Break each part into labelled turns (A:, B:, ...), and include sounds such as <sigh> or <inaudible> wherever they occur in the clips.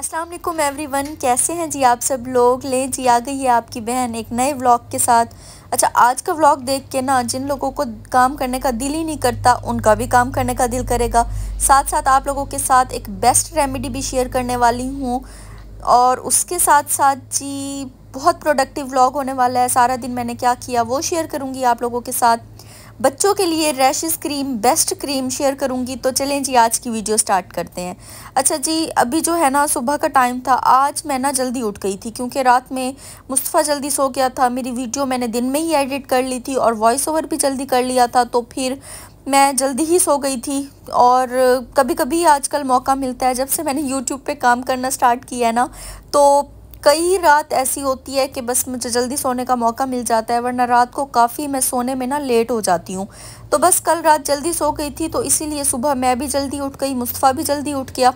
A: Aslam every one कैसे हैं जी आप सब लोग ले जी आ गई है आपकी बहन एक नए व्लॉग के साथ अच्छा आज का व्लॉग देख के ना जिन लोगों को काम करने का दिल ही नहीं करता उनका भी काम करने का दिल करेगा साथ साथ आप लोगों के साथ एक बेस्ट रेमेडी भी शेयर करने वाली हूँ और उसके साथ साथ जी बहुत प्रोडक्टिव व्लॉग होने वाला है सारा दिन मैंने क्या किया वो शेयर करूँगी आप लोगों के साथ बच्चों के लिए rashes cream best cream share करूँगी तो चलें जी आज की वीडियो स्टार्ट करते हैं अच्छा जी अभी जो है ना सुबह का टाइम था आज मैं ना जल्दी उठ गई थी क्योंकि रात में मुस्तफ़ा जल्दी सो गया था मेरी वीडियो मैंने दिन में ही एडिट कर ली थी और वॉइस ओवर भी जल्दी कर लिया था तो फिर मैं जल्दी ही सो गई थी और कभी कभी आजकल मौका मिलता है जब से मैंने यूट्यूब पे काम करना स्टार्ट किया है ना तो कई रात ऐसी होती है कि बस मुझे जल्दी सोने का मौका मिल जाता है वरना रात को काफ़ी मैं सोने में ना लेट हो जाती हूँ तो बस कल रात जल्दी सो गई थी तो इसीलिए सुबह मैं भी जल्दी उठ गई मुस्तफ़ा भी जल्दी उठ गया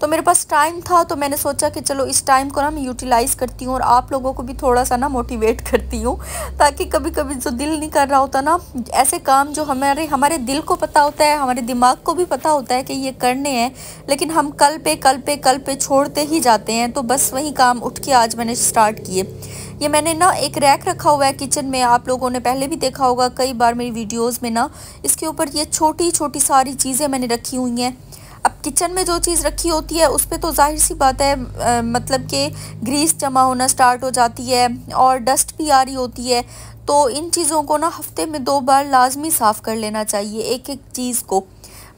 A: तो मेरे पास टाइम था तो मैंने सोचा कि चलो इस टाइम को ना मैं यूटिलाइज़ करती हूँ और आप लोगों को भी थोड़ा सा ना मोटिवेट करती हूँ ताकि कभी कभी जो दिल नहीं कर रहा होता ना ऐसे काम जो हमारे हमारे दिल को पता होता है हमारे दिमाग को भी पता होता है कि ये करने हैं लेकिन हम कल पे कल पे कल पे छोड़ते ही जाते हैं तो बस वही काम उठ के आज मैंने स्टार्ट किए ये मैंने ना एक रैक रखा हुआ है किचन में आप लोगों ने पहले भी देखा होगा कई बार मेरी वीडियोस में ना इसके ऊपर ये छोटी छोटी सारी चीज़ें मैंने रखी हुई हैं अब किचन में जो चीज़ रखी होती है उस पर तो जाहिर सी बात है आ, मतलब कि ग्रीस जमा होना स्टार्ट हो जाती है और डस्ट भी आ रही होती है तो इन चीज़ों को ना हफ्ते में दो बार लाजमी साफ़ कर लेना चाहिए एक एक चीज़ को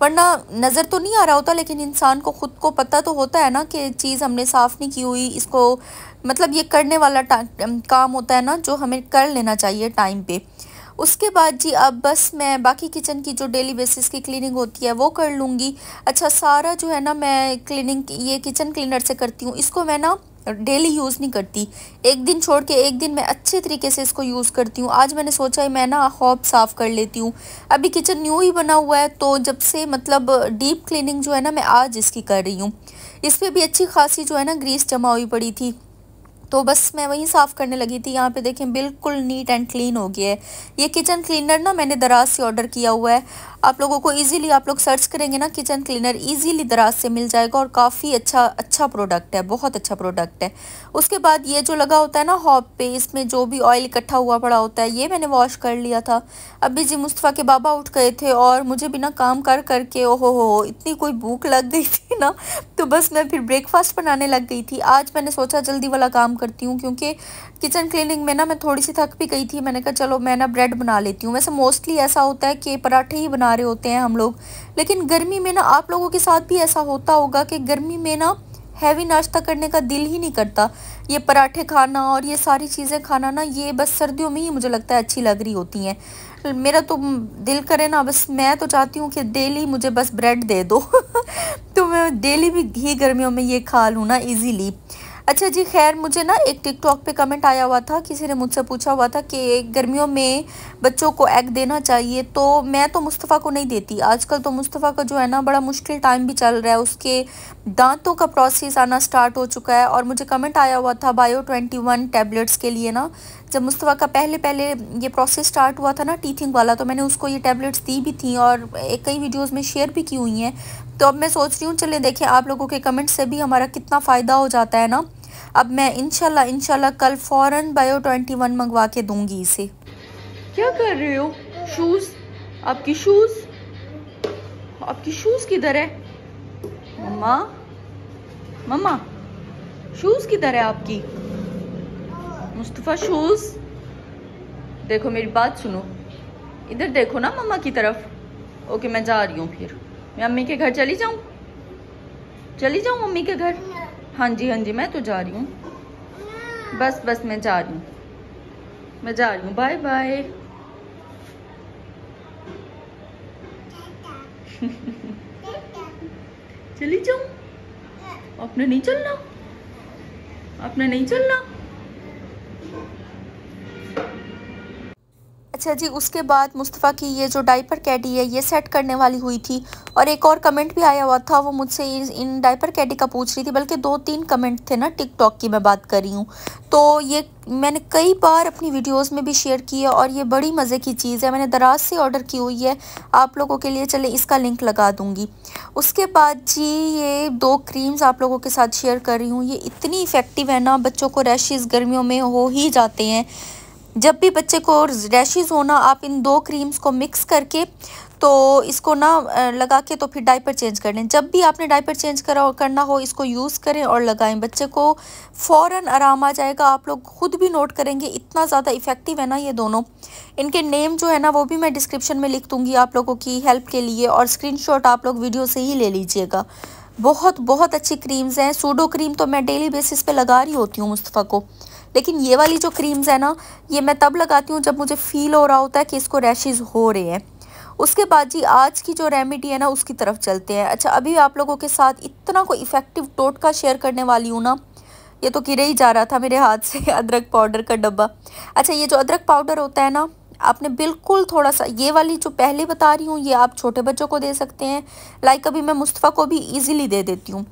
A: वरना नज़र तो नहीं आ रहा होता लेकिन इंसान को ख़ुद को पता तो होता है ना कि चीज़ हमने साफ़ नहीं की हुई इसको मतलब ये करने वाला काम होता है ना जो हमें कर लेना चाहिए टाइम पे उसके बाद जी अब बस मैं बाकी किचन की जो डेली बेसिस की क्लीनिंग होती है वो कर लूँगी अच्छा सारा जो है ना मैं क्लीनिंग ये किचन क्लीनर से करती हूँ इसको मैं ना डेली यूज़ नहीं करती एक दिन छोड़ के एक दिन मैं अच्छे तरीके से इसको यूज़ करती हूँ आज मैंने सोचा है मैं ना हॉब साफ़ कर लेती हूँ अभी किचन न्यू ही बना हुआ है तो जब से मतलब डीप क्लीनिंग जो है ना मैं आज इसकी कर रही हूँ इस पर भी अच्छी खासी जो है ना ग्रीस जमा हुई पड़ी थी तो बस मैं वहीं साफ़ करने लगी थी यहाँ पे देखें बिल्कुल नीट एंड क्लीन हो गया है ये किचन क्लीनर ना मैंने दराज से ऑर्डर किया हुआ है आप लोगों को इजीली आप लोग सर्च करेंगे ना किचन क्लीनर इजीली दराज से मिल जाएगा और काफ़ी अच्छा अच्छा प्रोडक्ट है बहुत अच्छा प्रोडक्ट है उसके बाद ये जो लगा होता है ना हॉप पे इसमें जो भी ऑयल इकट्ठा हुआ पड़ा होता है ये मैंने वॉश कर लिया था अभी जी मुस्तफ़ा के बाबा उठ गए थे और मुझे बिना काम कर करके ओहो हो इतनी कोई भूख लग गई थी ना तो बस मैं फिर ब्रेकफास्ट बनाने लग गई थी आज मैंने सोचा जल्दी वाला काम करती हूँ क्योंकि किचन क्लीनिंग में ना मैं थोड़ी सी थक भी गई थी मैंने कहा चलो मैं ना ब्रेड बना लेती हूँ वैसे मोस्टली ऐसा होता है कि पराठे ही बना बना रहे होते हैं हम लोग लेकिन गर्मी में ना आप लोगों के साथ भी ऐसा होता होगा कि गर्मी में ना हैवी नाश्ता करने का दिल ही नहीं करता ये पराठे खाना और ये सारी चीज़ें खाना ना ये बस सर्दियों में ही मुझे लगता है अच्छी लग रही होती हैं मेरा तो दिल करे ना बस मैं तो चाहती हूँ कि डेली मुझे बस ब्रेड दे दो <laughs> तो मैं डेली भी घी गर्मियों में ये खा लूँ ना इजीली अच्छा जी खैर मुझे ना एक टिकटॉक पे कमेंट आया हुआ था किसी ने मुझसे पूछा हुआ था कि गर्मियों में बच्चों को एग देना चाहिए तो मैं तो मुस्तफ़ा को नहीं देती आजकल तो मुस्तफ़ा का जो है ना बड़ा मुश्किल टाइम भी चल रहा है उसके दांतों का प्रोसेस आना स्टार्ट हो चुका है और मुझे कमेंट आया हुआ था बायो ट्वेंटी वन टैबलेट्स के लिए ना जब मुस्तफ़ा का पहले पहले ये प्रोसेस स्टार्ट हुआ था ना टीथिंग वाला तो मैंने उसको ये टैबलेट्स दी भी थी और कई वीडियोस में शेयर भी की हुई हैं तो अब मैं सोच रही हूँ चले देखें आप लोगों के कमेंट से भी हमारा कितना फ़ायदा हो जाता है ना अब मैं इनशाला इनशाला कल फ़ौर बायो ट्वेंटी वन मंगवा के दूँगी इसे क्या कर रहे हो शूज़ आपकी शूज़ आपकी शूज़ किधर है मम्मा मम्मा शूज़ किधर है आपकी मुस्तफ़ा शूज़ देखो मेरी बात सुनो इधर देखो ना मम्मा की तरफ ओके मैं जा रही हूँ फिर मैं अम्मी के घर चली जाऊँ चली जाऊँ मम्मी के घर हाँ जी हाँ जी मैं तो जा रही हूँ बस बस मैं जा रही हूँ मैं जा रही हूँ बाय बाय चली जाऊ हाँ। आपने नहीं चलना आपने नहीं चलना अच्छा जी उसके बाद मुस्तफ़ा की ये जो डाइपर कैडी है ये सेट करने वाली हुई थी और एक और कमेंट भी आया हुआ था वो मुझसे इन डाइपर कैडी का पूछ रही थी बल्कि दो तीन कमेंट थे ना टिकटॉक की मैं बात कर रही हूँ तो ये मैंने कई बार अपनी वीडियोस में भी शेयर की है और ये बड़ी मज़े की चीज़ है मैंने दराज से ऑर्डर की हुई है आप लोगों के लिए चले इसका लिंक लगा दूँगी उसके बाद जी ये दो क्रीम्स आप लोगों के साथ शेयर कर रही हूँ ये इतनी इफ़ेक्टिव है ना बच्चों को रैशेज़ गर्मियों में हो ही जाते हैं जब भी बच्चे को रैशेज़ होना आप इन दो क्रीम्स को मिक्स करके तो इसको ना लगा के तो फिर डायपर चेंज कर लें जब भी आपने डायपर चेंज करा करना हो इसको यूज़ करें और लगाएं बच्चे को फ़ौर आराम आ जाएगा आप लोग ख़ुद भी नोट करेंगे इतना ज़्यादा इफ़ेक्टिव है ना ये दोनों इनके नेम जो है ना वो भी मैं डिस्क्रिप्शन में लिख दूँगी आप लोगों की हेल्प के लिए और स्क्रीन आप लोग वीडियो से ही ले लीजिएगा बहुत बहुत अच्छी क्रीम्स हैं सूडो क्रीम तो मैं डेली बेसिस पर लगा रही होती हूँ मुस्तफ़ा को लेकिन ये वाली जो क्रीम्स है ना ये मैं तब लगाती हूँ जब मुझे फ़ील हो रहा होता है कि इसको रैशेज़ हो रहे हैं उसके बाद जी आज की जो रेमेडी है ना उसकी तरफ चलते हैं अच्छा अभी आप लोगों के साथ इतना कोई इफ़ेक्टिव टोटका शेयर करने वाली हूँ ना ये तो गिरे ही जा रहा था मेरे हाथ से <laughs> अदरक पाउडर का डब्बा अच्छा ये जो अदरक पाउडर होता है ना आपने बिल्कुल थोड़ा सा ये वाली जो पहले बता रही हूँ ये आप छोटे बच्चों को दे सकते हैं लाइक अभी मैं मुस्तफ़ा को भी ईजिली दे देती हूँ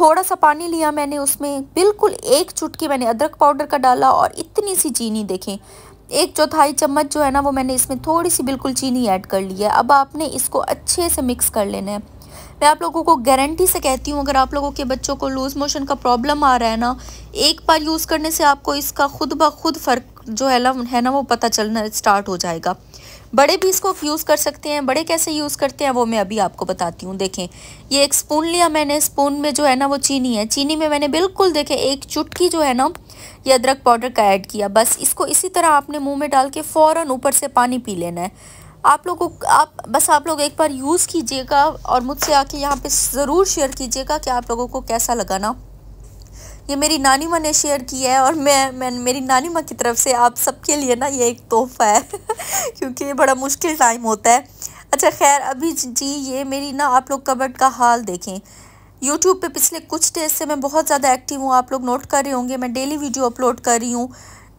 A: थोड़ा सा पानी लिया मैंने उसमें बिल्कुल एक चुटकी मैंने अदरक पाउडर का डाला और इतनी सी चीनी देखें एक चौथाई चम्मच जो है ना वो मैंने इसमें थोड़ी सी बिल्कुल चीनी ऐड कर ली है अब आपने इसको अच्छे से मिक्स कर लेना है मैं आप लोगों को गारंटी से कहती हूँ अगर आप लोगों के बच्चों को लूज़ मोशन का प्रॉब्लम आ रहा है ना एक बार यूज़ करने से आपको इसका खुद ब खुद फ़र्क जो है ना है ना वो पता चलना स्टार्ट हो जाएगा बड़े भी इसको यूज़ कर सकते हैं बड़े कैसे यूज़ करते हैं वो मैं अभी आपको बताती हूँ देखें ये एक स्पून लिया मैंने स्पून में जो है ना वो चीनी है चीनी में मैंने बिल्कुल देखें एक चुटकी जो है ना ये अदरक पाउडर का ऐड किया बस इसको इसी तरह आपने मुँह में डाल के फ़ौर ऊपर से पानी पी लेना है आप लोगों आप बस आप लोग एक बार यूज़ कीजिएगा और मुझसे आके यहाँ पे ज़रूर शेयर कीजिएगा कि आप लोगों को कैसा लगा ना ये मेरी नानी माँ ने शेयर की है और मैं मैं मेरी नानी माँ की तरफ से आप सबके लिए ना ये एक तोहफा है <laughs> क्योंकि ये बड़ा मुश्किल टाइम होता है अच्छा खैर अभी जी ये मेरी ना आप लोग कबर्ड का हाल देखें यूट्यूब पे पिछले कुछ डेज से मैं बहुत ज़्यादा एक्टिव हूँ आप लोग नोट कर रहे होंगे मैं डेली वीडियो अपलोड कर रही हूँ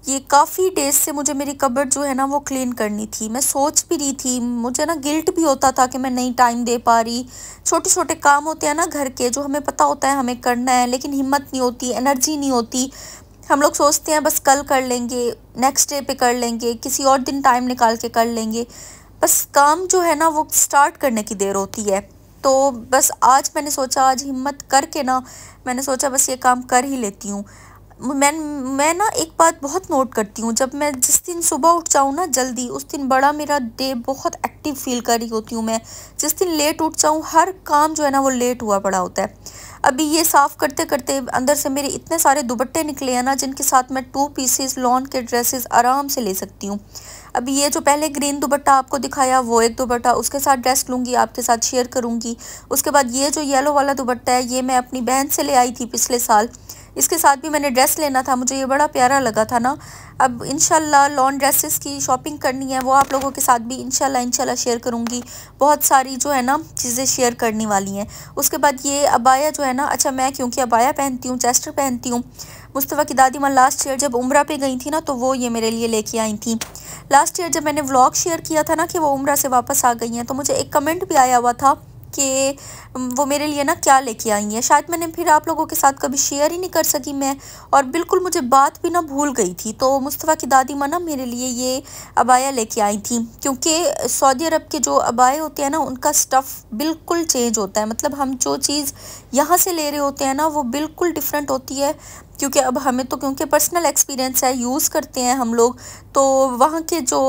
A: ये काफ़ी डेज से मुझे मेरी कबर्ड जो है ना वो क्लीन करनी थी मैं सोच भी रही थी मुझे ना गिल्ट भी होता था कि मैं नहीं टाइम दे पा रही छोटे छोटे काम होते हैं ना घर के जो हमें पता होता है हमें करना है लेकिन हिम्मत नहीं होती एनर्जी नहीं होती हम लोग सोचते हैं बस कल कर लेंगे नेक्स्ट डे पे कर लेंगे किसी और दिन टाइम निकाल के कर लेंगे बस काम जो है ना वो स्टार्ट करने की देर होती है तो बस आज मैंने सोचा आज हिम्मत करके ना मैंने सोचा बस ये काम कर ही लेती हूँ मैं मैं ना एक बात बहुत नोट करती हूँ जब मैं जिस दिन सुबह उठ जाऊँ ना जल्दी उस दिन बड़ा मेरा डे बहुत एक्टिव फील कर रही होती हूँ मैं जिस दिन लेट उठ जाऊँ हर काम जो है ना वो लेट हुआ पड़ा होता है अभी ये साफ़ करते करते अंदर से मेरे इतने सारे दुपट्टे निकले हैं ना जिनके साथ मैं टू पीसेस लॉन के ड्रेसेस आराम से ले सकती हूँ अभी ये जो पहले ग्रीन दुपट्टा आपको दिखाया वो एक दुपट्टा उसके साथ ड्रेस लूँगी आपके साथ शेयर करूँगी उसके बाद ये जो येलो वाला दुपट्टा है ये मैं अपनी बहन से ले आई थी पिछले साल इसके साथ भी मैंने ड्रेस लेना था मुझे ये बड़ा प्यारा लगा था ना अब इन लॉन् ड्रेसेस की शॉपिंग करनी है वो आप लोगों के साथ भी इनशाला इनशाला शेयर करूँगी बहुत सारी जो है ना चीज़ें शेयर करने वाली हैं उसके बाद ये अबाया जो है ना अच्छा मैं क्योंकि अबाया पहनती हूँ चेस्टर पहनती हूँ मुस्तफ़ा की दादी माँ लास्ट ईयर जब उम्र पे गई थी ना तो वो ये मेरे लिए लेके आई थी लास्ट ईयर जब मैंने व्लॉग शेयर किया था ना कि वो उम्र से वापस आ गई हैं तो मुझे एक कमेंट भी आया हुआ था कि वो मेरे लिए ना क्या लेके आई हैं शायद मैंने फिर आप लोगों के साथ कभी शेयर ही नहीं कर सकी मैं और बिल्कुल मुझे बात भी ना भूल गई थी तो मुस्तफ़ा की दादी माँ ना मेरे लिए ये अबाया लेके आई थी क्योंकि सऊदी अरब के जो अबाए होते हैं ना उनका स्टफ़ बिल्कुल चेंज होता है मतलब हम जो चीज़ यहाँ से ले रहे होते हैं ना वो बिल्कुल डिफरेंट होती है क्योंकि अब हमें तो क्योंकि पर्सनल एक्सपीरियंस है यूज़ करते हैं हम लोग तो वहाँ के जो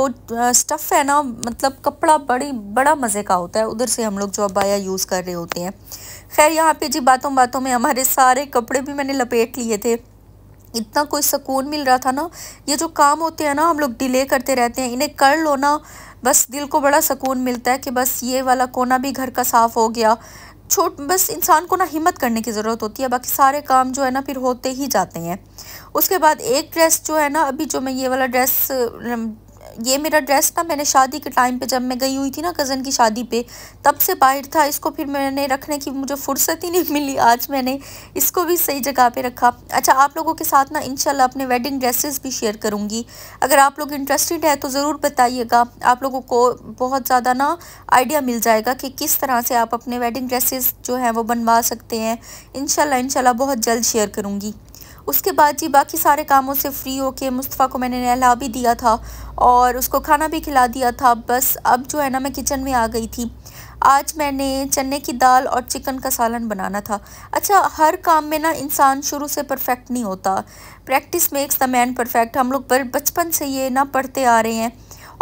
A: स्टफ़ है ना मतलब कपड़ा बड़ी बड़ा मज़े का होता है उधर से हम लोग जो अबाया यूज़ कर रहे होते हैं खैर यहाँ पे जी बातों बातों में हमारे सारे कपड़े भी मैंने लपेट लिए थे इतना कोई सुकून मिल रहा था ना ये जो काम होते हैं ना हम लोग डिले करते रहते हैं इन्हें कर लो ना बस दिल को बड़ा सुकून मिलता है कि बस ये वाला कोना भी घर का साफ़ हो गया छोट बस इंसान को ना हिम्मत करने की ज़रूरत होती है बाकी सारे काम जो है ना फिर होते ही जाते हैं उसके बाद एक ड्रेस जो है ना अभी जो मैं ये वाला ड्रेस ये मेरा ड्रेस ना मैंने शादी के टाइम पे जब मैं गई हुई थी ना कज़न की शादी पे तब से बाहर था इसको फिर मैंने रखने की मुझे फुर्सत ही नहीं <laughs> मिली आज मैंने इसको भी सही जगह पे रखा अच्छा आप लोगों के साथ ना इनशाला अपने वेडिंग ड्रेसेस भी शेयर करूँगी अगर आप लोग इंटरेस्टेड है तो ज़रूर बताइएगा आप लोगों को बहुत ज़्यादा ना आइडिया मिल जाएगा कि किस तरह से आप अपने वेडिंग ड्रेसेज जो हैं वो बनवा सकते हैं इन इनशाला बहुत जल्द शेयर करूँगी उसके बाद जी बाकी सारे कामों से फ्री होके मुस्तफ़ा को मैंने नहला भी दिया था और उसको खाना भी खिला दिया था बस अब जो है ना मैं किचन में आ गई थी आज मैंने चने की दाल और चिकन का सालन बनाना था अच्छा हर काम में ना इंसान शुरू से परफेक्ट नहीं होता practice makes the man perfect हम लोग बचपन से ये ना पढ़ते आ रहे हैं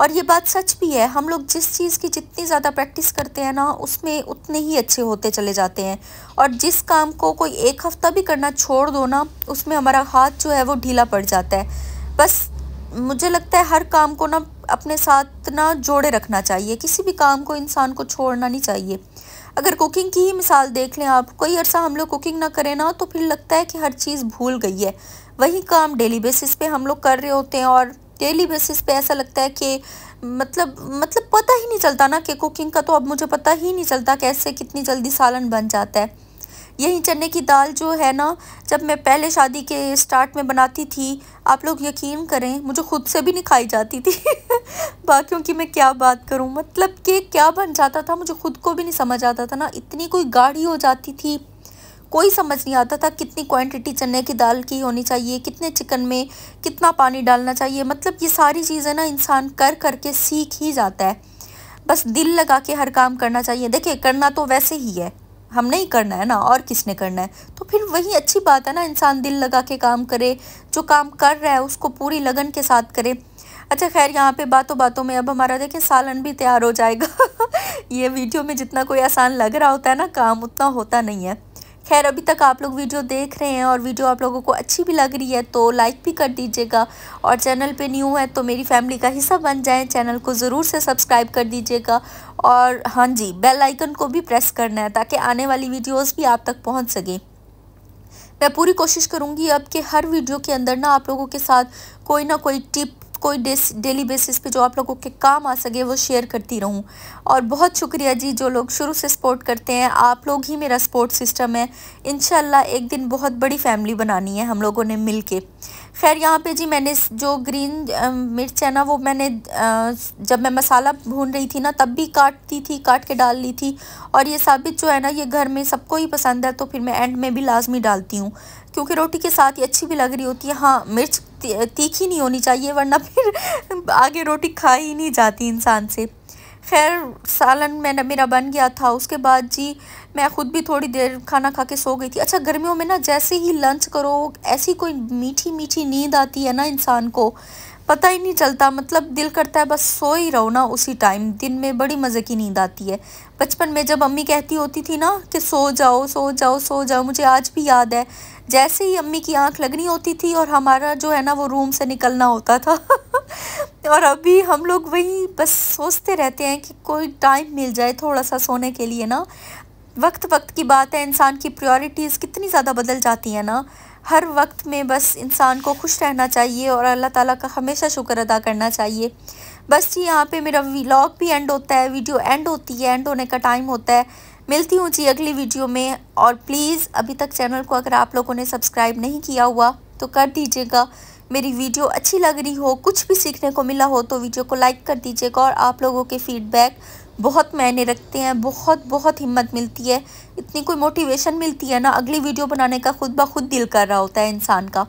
A: और ये बात सच भी है हम लोग जिस चीज़ की जितनी ज़्यादा प्रैक्टिस करते हैं ना उसमें उतने ही अच्छे होते चले जाते हैं और जिस काम को कोई एक हफ़्ता भी करना छोड़ दो ना उसमें हमारा हाथ जो है वो ढीला पड़ जाता है बस मुझे लगता है हर काम को ना अपने साथ ना जोड़े रखना चाहिए किसी भी काम को इंसान को छोड़ना नहीं चाहिए अगर कुकिंग की ही मिसाल देख लें आप कोई अरसा हम लोग कुकिंग ना करें ना तो फिर लगता है कि हर चीज़ भूल गई है वही काम डेली बेसिस पे हम लोग कर रहे होते हैं और डेली बेसिस पे ऐसा लगता है कि मतलब मतलब पता ही नहीं चलता ना कि कुकिंग का तो अब मुझे पता ही नहीं चलता कैसे कितनी जल्दी सालन बन जाता है यही चने की दाल जो है ना जब मैं पहले शादी के स्टार्ट में बनाती थी आप लोग यकीन करें मुझे खुद से भी नहीं खाई जाती थी <laughs> बाकियों की मैं क्या बात करूं मतलब कि क्या बन जाता था मुझे खुद को भी नहीं समझ आता था ना इतनी कोई गाढ़ी हो जाती थी कोई समझ नहीं आता था कितनी क्वांटिटी चने की दाल की होनी चाहिए कितने चिकन में कितना पानी डालना चाहिए मतलब ये सारी चीज़ें ना इंसान कर करके सीख ही जाता है बस दिल लगा के हर काम करना चाहिए देखिए करना तो वैसे ही है हमने ही करना है ना और किसने करना है तो फिर वही अच्छी बात है ना इंसान दिल लगा के काम करे जो काम कर रहा है उसको पूरी लगन के साथ करे अच्छा खैर यहाँ पे बातों बातों में अब हमारा देखें सालन भी तैयार हो जाएगा <laughs> ये वीडियो में जितना कोई आसान लग रहा होता है ना काम उतना होता नहीं है खैर अभी तक आप लोग वीडियो देख रहे हैं और वीडियो आप लोगों को अच्छी भी लग रही है तो लाइक भी कर दीजिएगा और चैनल पे न्यू है तो मेरी फैमिली का हिस्सा बन जाए चैनल को ज़रूर से सब्सक्राइब कर दीजिएगा और हाँ जी बेल आइकन को भी प्रेस करना है ताकि आने वाली वीडियोज़ भी आप तक पहुँच सकें मैं पूरी कोशिश करूँगी अब कि हर वीडियो के अंदर ना आप लोगों के साथ कोई ना कोई टिप कोई डेली बेसिस पे जो आप लोगों के काम आ सके वो शेयर करती रहूँ और बहुत शुक्रिया जी जो लोग शुरू से सपोर्ट करते हैं आप लोग ही मेरा सपोर्ट सिस्टम है इन एक दिन बहुत बड़ी फैमिली बनानी है हम लोगों ने मिल के खैर यहाँ पे जी मैंने जो ग्रीन मिर्च है ना वो मैंने जब मैं मसाला भून रही थी ना तब भी काटती थी काट के डाल ली थी और ये साबित जो है ना ये घर में सबको ही पसंद है तो फिर मैं एंड में भी लाजमी डालती हूँ क्योंकि रोटी के साथ ये अच्छी भी लग रही होती है हाँ मिर्च तीखी नहीं होनी चाहिए वरना फिर <laughs> आगे रोटी खा ही नहीं जाती इंसान से खैर सालन मैंने मेरा बन गया था उसके बाद जी मैं ख़ुद भी थोड़ी देर खाना खा के सो गई थी अच्छा गर्मियों में ना जैसे ही लंच करो ऐसी कोई मीठी मीठी नींद आती है ना इंसान को पता ही नहीं चलता मतलब दिल करता है बस सो ही रहो ना उसी टाइम दिन में बड़ी मज़े की नींद आती है बचपन में जब अम्मी कहती होती थी ना कि सो जाओ सो जाओ सो जाओ मुझे आज भी याद है जैसे ही अम्मी की आँख लगनी होती थी और हमारा जो है ना वो रूम से निकलना होता था <laughs> और अभी हम लोग वही बस सोचते रहते हैं कि कोई टाइम मिल जाए थोड़ा सा सोने के लिए ना वक्त वक्त की बात है इंसान की प्रायोरिटीज़ कितनी ज़्यादा बदल जाती हैं ना हर वक्त में बस इंसान को खुश रहना चाहिए और अल्लाह ताला का हमेशा शुक्र अदा करना चाहिए बस जी यहाँ पे मेरा व्लॉग भी एंड होता है वीडियो एंड होती है एंड होने का टाइम होता है मिलती हूँ जी अगली वीडियो में और प्लीज़ अभी तक चैनल को अगर आप लोगों ने सब्सक्राइब नहीं किया हुआ तो कर दीजिएगा मेरी वीडियो अच्छी लग रही हो कुछ भी सीखने को मिला हो तो वीडियो को लाइक कर दीजिएगा और आप लोगों के फीडबैक बहुत मायने रखते हैं बहुत बहुत हिम्मत मिलती है इतनी कोई मोटिवेशन मिलती है ना अगली वीडियो बनाने का खुद ब खुद दिल कर रहा होता है इंसान का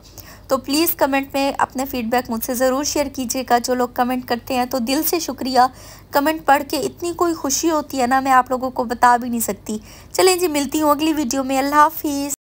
A: तो प्लीज़ कमेंट में अपने फीडबैक मुझसे ज़रूर शेयर कीजिएगा जो लोग कमेंट करते हैं तो दिल से शुक्रिया कमेंट पढ़ के इतनी कोई खुशी होती है ना मैं आप लोगों को बता भी नहीं सकती चलें जी मिलती हूँ अगली वीडियो में अल्लाह हाफिज़